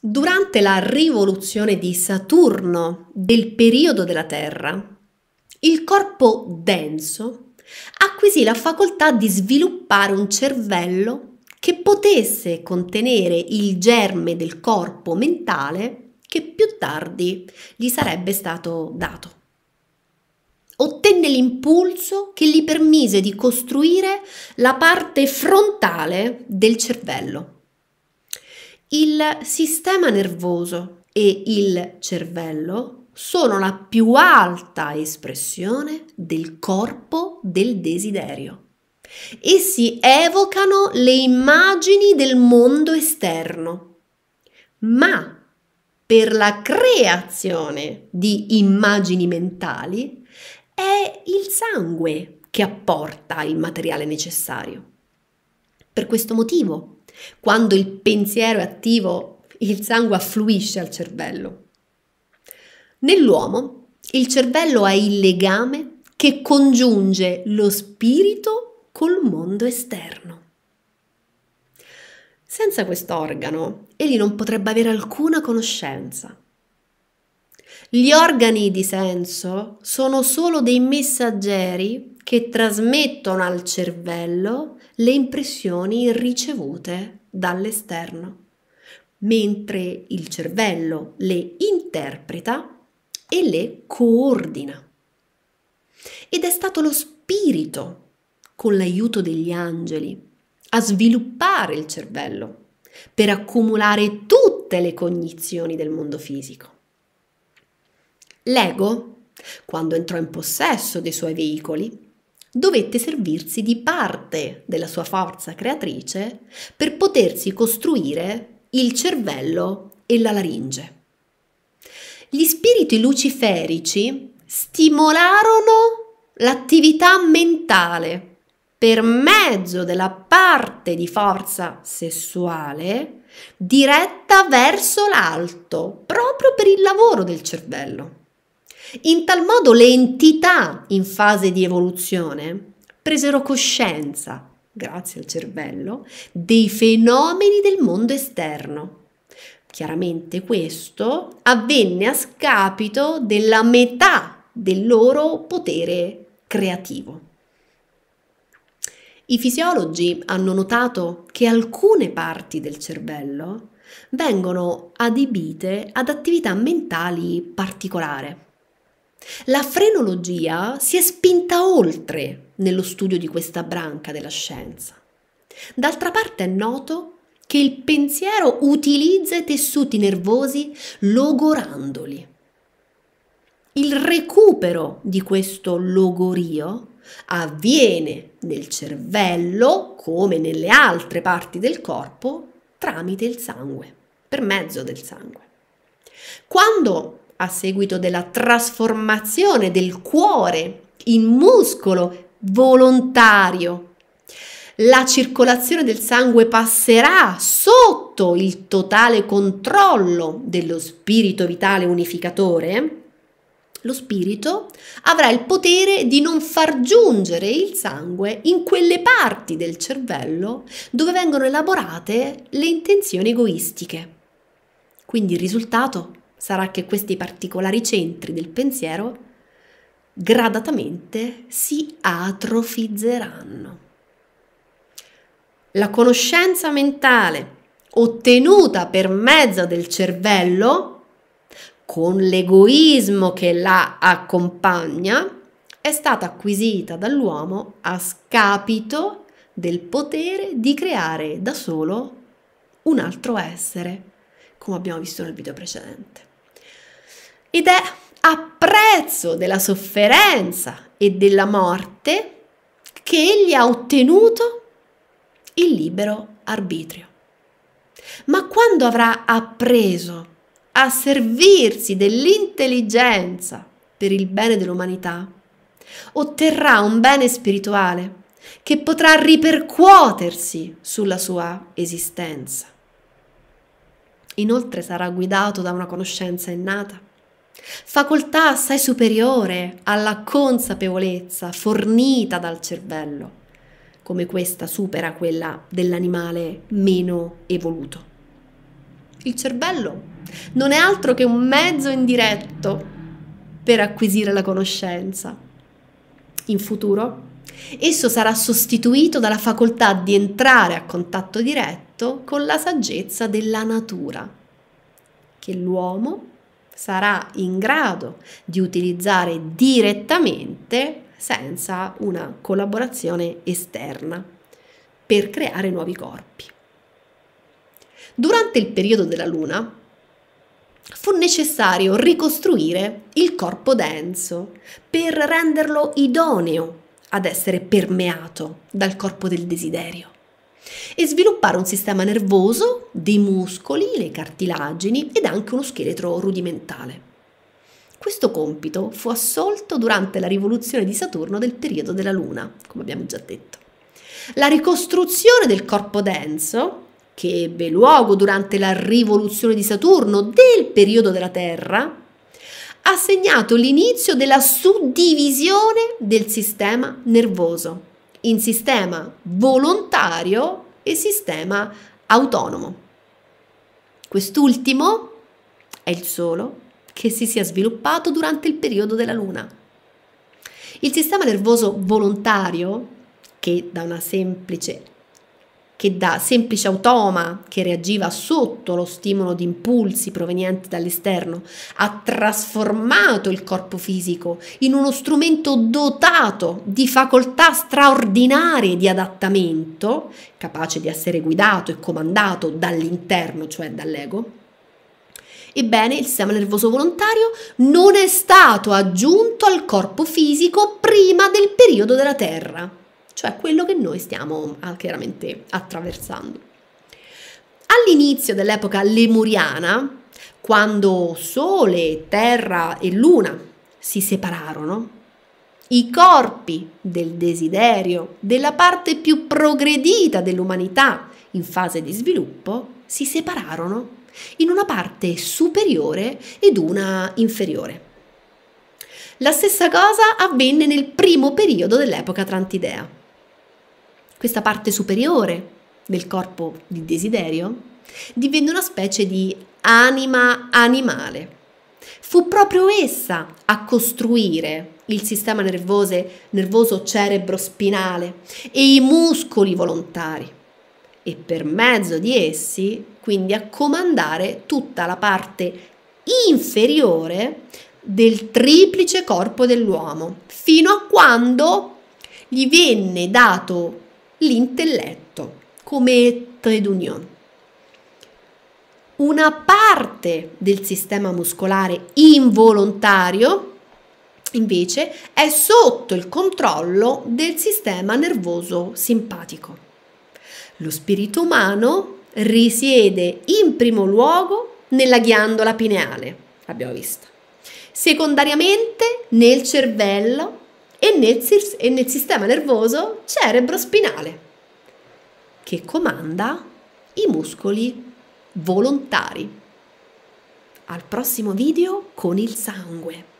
Durante la rivoluzione di Saturno del periodo della Terra, il corpo denso acquisì la facoltà di sviluppare un cervello che potesse contenere il germe del corpo mentale che più tardi gli sarebbe stato dato. Ottenne l'impulso che gli permise di costruire la parte frontale del cervello il sistema nervoso e il cervello sono la più alta espressione del corpo del desiderio. Essi evocano le immagini del mondo esterno, ma per la creazione di immagini mentali è il sangue che apporta il materiale necessario. Per questo motivo quando il pensiero è attivo, il sangue affluisce al cervello. Nell'uomo, il cervello è il legame che congiunge lo spirito col mondo esterno. Senza questo organo, egli non potrebbe avere alcuna conoscenza. Gli organi di senso sono solo dei messaggeri che trasmettono al cervello le impressioni ricevute dall'esterno, mentre il cervello le interpreta e le coordina. Ed è stato lo spirito, con l'aiuto degli angeli, a sviluppare il cervello per accumulare tutte le cognizioni del mondo fisico. L'ego, quando entrò in possesso dei suoi veicoli, dovette servirsi di parte della sua forza creatrice per potersi costruire il cervello e la laringe. Gli spiriti luciferici stimolarono l'attività mentale per mezzo della parte di forza sessuale diretta verso l'alto, proprio per il lavoro del cervello. In tal modo le entità in fase di evoluzione presero coscienza, grazie al cervello, dei fenomeni del mondo esterno. Chiaramente questo avvenne a scapito della metà del loro potere creativo. I fisiologi hanno notato che alcune parti del cervello vengono adibite ad attività mentali particolari, la frenologia si è spinta oltre nello studio di questa branca della scienza. D'altra parte è noto che il pensiero utilizza i tessuti nervosi logorandoli. Il recupero di questo logorio avviene nel cervello, come nelle altre parti del corpo, tramite il sangue, per mezzo del sangue. Quando a seguito della trasformazione del cuore in muscolo volontario. La circolazione del sangue passerà sotto il totale controllo dello spirito vitale unificatore. Lo spirito avrà il potere di non far giungere il sangue in quelle parti del cervello dove vengono elaborate le intenzioni egoistiche. Quindi il risultato Sarà che questi particolari centri del pensiero gradatamente si atrofizzeranno. La conoscenza mentale ottenuta per mezzo del cervello, con l'egoismo che la accompagna, è stata acquisita dall'uomo a scapito del potere di creare da solo un altro essere, come abbiamo visto nel video precedente ed è a prezzo della sofferenza e della morte che egli ha ottenuto il libero arbitrio. Ma quando avrà appreso a servirsi dell'intelligenza per il bene dell'umanità, otterrà un bene spirituale che potrà ripercuotersi sulla sua esistenza. Inoltre sarà guidato da una conoscenza innata facoltà assai superiore alla consapevolezza fornita dal cervello, come questa supera quella dell'animale meno evoluto. Il cervello non è altro che un mezzo indiretto per acquisire la conoscenza. In futuro, esso sarà sostituito dalla facoltà di entrare a contatto diretto con la saggezza della natura, che l'uomo sarà in grado di utilizzare direttamente senza una collaborazione esterna per creare nuovi corpi. Durante il periodo della Luna fu necessario ricostruire il corpo denso per renderlo idoneo ad essere permeato dal corpo del desiderio e sviluppare un sistema nervoso, dei muscoli, le cartilagini ed anche uno scheletro rudimentale. Questo compito fu assolto durante la rivoluzione di Saturno del periodo della Luna, come abbiamo già detto. La ricostruzione del corpo denso, che ebbe luogo durante la rivoluzione di Saturno del periodo della Terra, ha segnato l'inizio della suddivisione del sistema nervoso in sistema volontario e sistema autonomo. Quest'ultimo è il solo che si sia sviluppato durante il periodo della Luna. Il sistema nervoso volontario, che da una semplice che da semplice automa che reagiva sotto lo stimolo di impulsi provenienti dall'esterno, ha trasformato il corpo fisico in uno strumento dotato di facoltà straordinarie di adattamento, capace di essere guidato e comandato dall'interno, cioè dall'ego. Ebbene, il sistema nervoso volontario non è stato aggiunto al corpo fisico prima del periodo della Terra cioè quello che noi stiamo ah, chiaramente attraversando. All'inizio dell'epoca lemuriana, quando Sole, Terra e Luna si separarono, i corpi del desiderio della parte più progredita dell'umanità in fase di sviluppo si separarono in una parte superiore ed una inferiore. La stessa cosa avvenne nel primo periodo dell'epoca trantidea questa parte superiore del corpo di desiderio, divenne una specie di anima animale. Fu proprio essa a costruire il sistema nervose, nervoso cerebro-spinale e i muscoli volontari e per mezzo di essi quindi a comandare tutta la parte inferiore del triplice corpo dell'uomo fino a quando gli venne dato l'intelletto come trade union. Una parte del sistema muscolare involontario invece è sotto il controllo del sistema nervoso simpatico. Lo spirito umano risiede in primo luogo nella ghiandola pineale, abbiamo visto, secondariamente nel cervello e nel, e nel sistema nervoso cerebro spinale che comanda i muscoli volontari. Al prossimo video con il sangue.